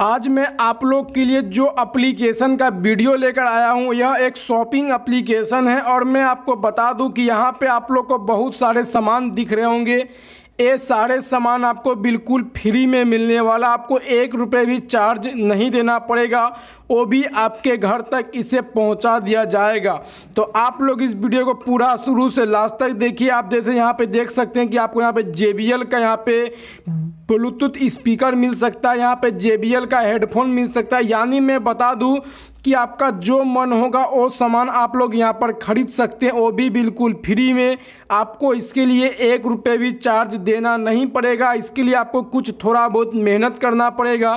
आज मैं आप लोग के लिए जो एप्लीकेशन का वीडियो लेकर आया हूँ यह एक शॉपिंग एप्लीकेशन है और मैं आपको बता दूँ कि यहाँ पे आप लोग को बहुत सारे सामान दिख रहे होंगे ये सारे सामान आपको बिल्कुल फ्री में मिलने वाला आपको एक रुपये भी चार्ज नहीं देना पड़ेगा वो भी आपके घर तक इसे पहुंचा दिया जाएगा तो आप लोग इस वीडियो को पूरा शुरू से लास्ट तक देखिए आप जैसे यहाँ पे देख सकते हैं कि आपको यहाँ पे जे का यहाँ पे ब्लूटूथ स्पीकर मिल सकता है यहाँ पे जे का हेडफोन मिल सकता है यानी मैं बता दूँ कि आपका जो मन होगा वो सामान आप लोग यहाँ पर ख़रीद सकते हैं वो भी बिल्कुल फ्री में आपको इसके लिए एक रुपये भी चार्ज देना नहीं पड़ेगा इसके लिए आपको कुछ थोड़ा बहुत मेहनत करना पड़ेगा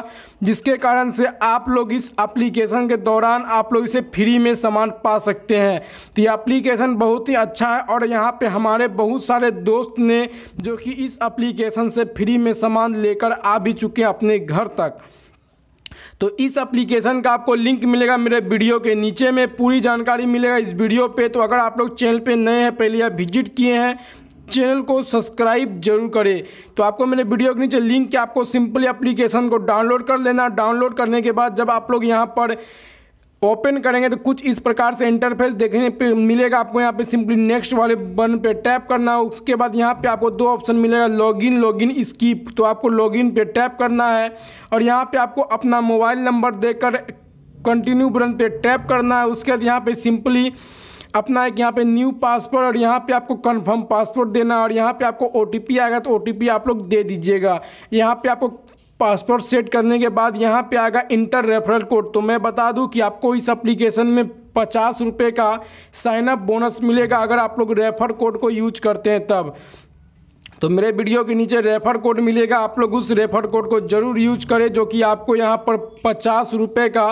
जिसके कारण से आप लोग इस एप्लीकेशन के दौरान आप लोग इसे फ्री में सामान पा सकते हैं तो ये अप्लीकेशन बहुत ही अच्छा है और यहाँ पर हमारे बहुत सारे दोस्त ने जो कि इस अप्लीकेशन से फ्री में सामान सामान लेकर आ भी चुके हैं अपने घर तक तो इस एप्लीकेशन का आपको लिंक मिलेगा मेरे वीडियो के नीचे में पूरी जानकारी मिलेगा इस वीडियो पे तो अगर आप लोग चैनल पे नए हैं पहले या विजिट किए हैं चैनल को सब्सक्राइब जरूर करें तो आपको मेरे वीडियो के नीचे लिंक के आपको सिंपली एप्लीकेशन को डाउनलोड कर लेना डाउनलोड करने के बाद जब आप लोग यहाँ पर ओपन करेंगे तो कुछ इस प्रकार से इंटरफेस देखने पे मिलेगा आपको यहाँ पे सिंपली नेक्स्ट वाले बन पे टैप करना है उसके बाद यहाँ पे आपको दो ऑप्शन मिलेगा लॉगिन लॉगिन स्कीप तो आपको लॉगिन पे टैप करना है और यहाँ पे आपको अपना मोबाइल नंबर देकर कंटिन्यू बटन पे टैप करना है उसके बाद यहाँ पर सिंपली अपना एक यहाँ पे न्यू पासवर्ड और यहाँ पे आपको कंफर्म पासवर्ड देना और यहाँ पे आपको ओ आएगा तो ओ आप लोग दे दीजिएगा यहाँ पे आपको पासपोर्ट सेट करने के बाद यहाँ पे आएगा इंटर रेफरल कोड तो मैं बता दूँ कि आपको इस एप्लीकेशन में पचास रुपये का साइनअप बोनस मिलेगा अगर आप लोग रेफर कोड को यूज करते हैं तब तो मेरे वीडियो के नीचे रेफर कोड मिलेगा आप लोग उस रेफर कोड को जरूर यूज करें जो कि आपको यहाँ पर पचास रुपये का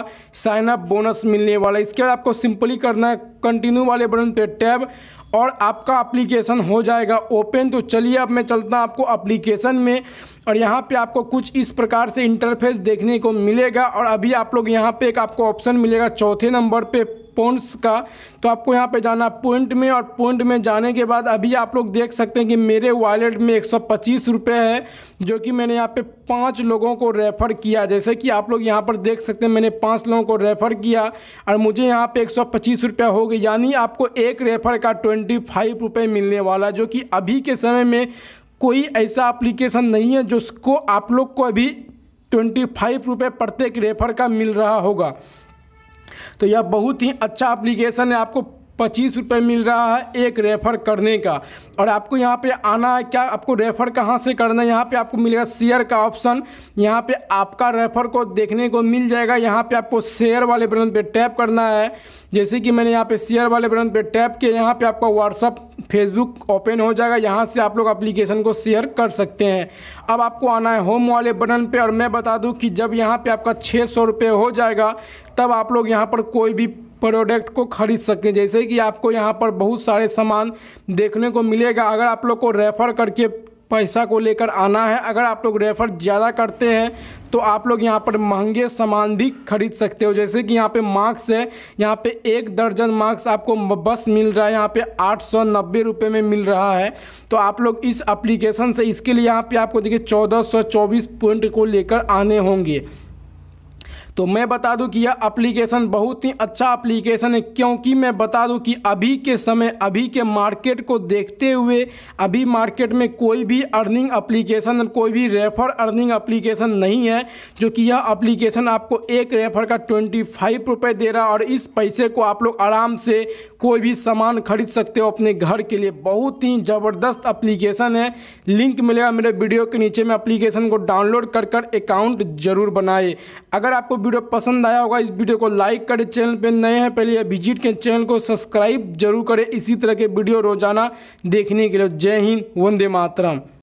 साइनअप बोनस मिलने वाला है इसके बाद आपको सिंपली करना है कंटिन्यू वाले बटन पे टैब और आपका एप्लीकेशन हो जाएगा ओपन तो चलिए अब मैं चलता हूँ आपको एप्लीकेशन में और यहाँ पे आपको कुछ इस प्रकार से इंटरफेस देखने को मिलेगा और अभी आप लोग यहाँ पे एक आपको ऑप्शन मिलेगा चौथे नंबर पे पॉइंट्स का तो आपको यहाँ पे जाना पॉइंट में और पॉइंट में जाने के बाद अभी आप लोग देख सकते हैं कि मेरे वॉलेट में एक सौ है जो कि मैंने यहाँ पे पाँच लोगों को रेफ़र किया जैसे कि आप लोग यहाँ पर देख सकते हैं मैंने पाँच लोगों को रेफ़र किया और मुझे यहाँ पे एक सौ हो गई होगी यानी आपको एक रेफर का ट्वेंटी फाइव रुपये मिलने वाला जो कि अभी के समय में कोई ऐसा एप्लीकेशन नहीं है जिसको आप लोग को अभी ट्वेंटी फाइव रुपये प्रत्येक रेफर का मिल रहा होगा तो यह बहुत ही अच्छा एप्लीकेशन है आपको पच्चीस रुपये मिल रहा है एक रेफ़र करने का और आपको यहाँ पे आना है क्या आपको रेफ़र कहाँ से करना है यहाँ पे आपको मिलेगा शेयर का ऑप्शन यहाँ पे आपका रेफ़र को देखने को मिल जाएगा यहाँ पे आपको शेयर वाले बटन पे टैप करना है जैसे कि मैंने यहाँ पे शेयर वाले बटन पे टैप किया यहाँ पे आपका व्हाट्सअप फेसबुक ओपन हो जाएगा यहाँ से आप लोग अप्लीकेशन को शेयर कर सकते हैं अब आपको आना है होम वाले बटन पर और मैं बता दूँ कि जब यहाँ पर आपका छः सौ हो जाएगा तब आप लोग यहाँ पर कोई भी प्रोडक्ट को खरीद सकते हैं जैसे कि आपको यहाँ पर बहुत सारे सामान देखने को मिलेगा अगर आप लोग को रेफ़र करके पैसा को लेकर आना है अगर आप लोग रेफ़र ज़्यादा करते हैं तो आप लोग यहाँ पर महंगे सामान भी खरीद सकते हो जैसे कि यहाँ पे मार्क्स है यहाँ पे एक दर्जन मार्क्स आपको बस मिल रहा है यहाँ पे आठ सौ नब्बे रुपये में मिल रहा है तो आप लोग इस एप्लीकेशन से इसके लिए यहाँ पे आपको देखिए चौदह सौ चौबीस पॉइंट को लेकर आने होंगे तो मैं बता दूं कि यह एप्लीकेशन बहुत ही अच्छा एप्लीकेशन है क्योंकि मैं बता दूं कि अभी के समय अभी के मार्केट को देखते हुए अभी मार्केट में कोई भी अर्निंग एप्लीकेशन कोई भी रेफर अर्निंग एप्लीकेशन नहीं है जो कि यह एप्लीकेशन आपको एक रेफर का ट्वेंटी फाइव रुपये दे रहा और इस पैसे को आप लोग आराम से कोई भी सामान खरीद सकते हो अपने घर के लिए बहुत ही ज़बरदस्त अप्लीकेशन है लिंक मिलेगा मेरे वीडियो के नीचे में अप्लीकेशन को डाउनलोड कर कर अकाउंट जरूर बनाए अगर आपको वीडियो पसंद आया होगा इस वीडियो को लाइक करें चैनल पर नए हैं पहले विजिट के चैनल को सब्सक्राइब जरूर करें इसी तरह के वीडियो रोजाना देखने के लिए जय हिंद वंदे मातरम